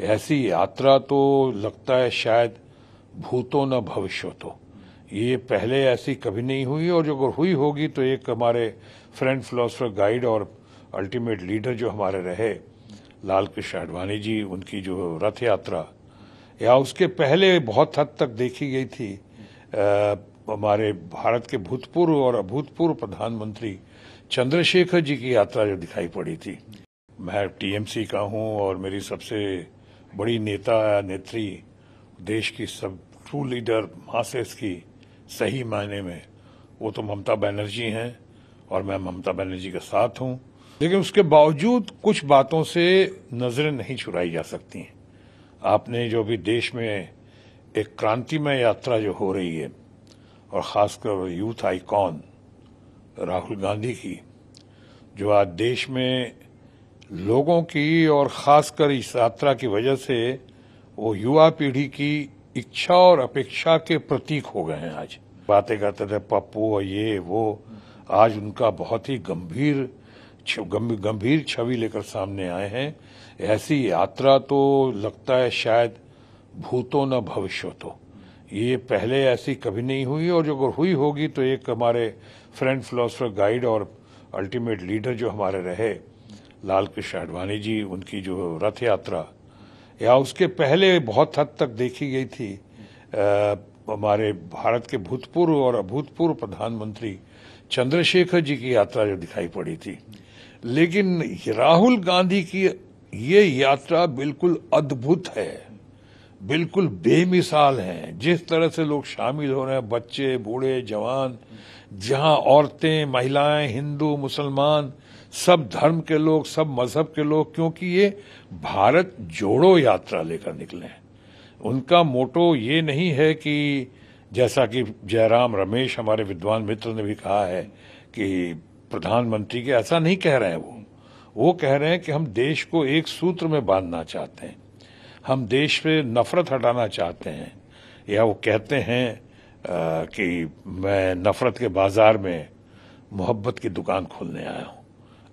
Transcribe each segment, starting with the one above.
ऐसी यात्रा तो लगता है शायद भूतो न भविष्य तो ये पहले ऐसी कभी नहीं हुई और जो अगर हुई होगी तो एक हमारे फ्रेंड फिलोसफर गाइड और अल्टीमेट लीडर जो हमारे रहे लाल कृष्ण आडवाणी जी उनकी जो रथ यात्रा या उसके पहले बहुत हद तक देखी गई थी हमारे भारत के भूतपूर्व और अभूतपूर्व प्रधानमंत्री चंद्रशेखर जी की यात्रा जो दिखाई पड़ी थी मैं टीएमसी का हूँ और मेरी सबसे बड़ी नेता या नेत्री देश की सब ट्रू लीडर मासेस की सही मायने में वो तो ममता बनर्जी हैं और मैं ममता बनर्जी के साथ हूँ लेकिन उसके बावजूद कुछ बातों से नज़रें नहीं छुराई जा सकती आपने जो भी देश में एक क्रांतिमय यात्रा जो हो रही है और ख़ासकर यूथ आइकॉन राहुल गांधी की जो आज देश में लोगों की और ख़ासकर इस यात्रा की वजह से वो युवा पीढ़ी की इच्छा और अपेक्षा के प्रतीक हो गए हैं आज बातें करते थे पप्पू और ये वो आज उनका बहुत ही गंभीर गंभीर छवि लेकर सामने आए हैं ऐसी यात्रा तो लगता है शायद भूतो न भविष्य तो ये पहले ऐसी कभी नहीं हुई और जो अगर हुई होगी तो एक हमारे फ्रेंड फिलोसफर गाइड और अल्टीमेट लीडर जो हमारे रहे लाल कृष्ण आडवाणी जी उनकी जो रथ यात्रा या उसके पहले बहुत हद तक देखी गई थी हमारे भारत के भूतपूर्व और अभूतपूर्व प्रधानमंत्री चंद्रशेखर जी की यात्रा जो दिखाई पड़ी थी लेकिन राहुल गांधी की ये यात्रा बिल्कुल अद्भुत है बिल्कुल बेमिसाल है जिस तरह से लोग शामिल हो रहे हैं बच्चे बूढ़े जवान जहां औरतें महिलाएं हिंदू मुसलमान सब धर्म के लोग सब मजहब के लोग क्योंकि ये भारत जोड़ो यात्रा लेकर निकले हैं उनका मोटो ये नहीं है कि जैसा कि जयराम रमेश हमारे विद्वान मित्र ने भी कहा है कि प्रधानमंत्री के ऐसा नहीं कह रहे हैं वो वो कह रहे हैं कि हम देश को एक सूत्र में बांधना चाहते हैं हम देश से नफरत हटाना चाहते हैं या वो कहते हैं कि मैं नफ़रत के बाज़ार में मोहब्बत की दुकान खोलने आया हूं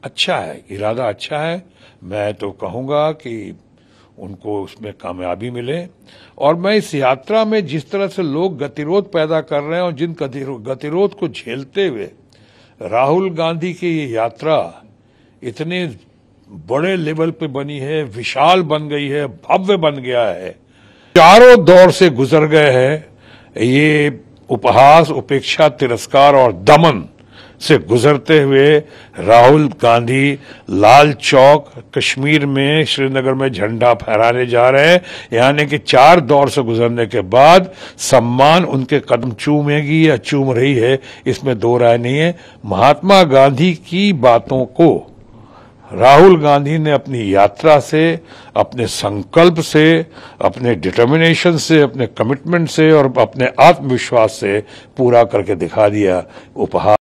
अच्छा है इरादा अच्छा है मैं तो कहूंगा कि उनको उसमें कामयाबी मिले और मैं इस यात्रा में जिस तरह से लोग गतिरोध पैदा कर रहे हैं और जिन गतिरोध को झेलते हुए राहुल गांधी की ये यात्रा इतने बड़े लेवल पे बनी है विशाल बन गई है भव्य बन गया है चारों दौर से गुजर गए हैं ये उपहास उपेक्षा तिरस्कार और दमन से गुजरते हुए राहुल गांधी लाल चौक कश्मीर में श्रीनगर में झंडा फहराने जा रहे हैं यानी कि चार दौर से गुजरने के बाद सम्मान उनके कदम चूमेगी या चूम रही है इसमें दो राय नहीं है महात्मा गांधी की बातों को राहुल गांधी ने अपनी यात्रा से अपने संकल्प से अपने डिटर्मिनेशन से अपने कमिटमेंट से और अपने आत्मविश्वास से पूरा करके दिखा दिया उपहार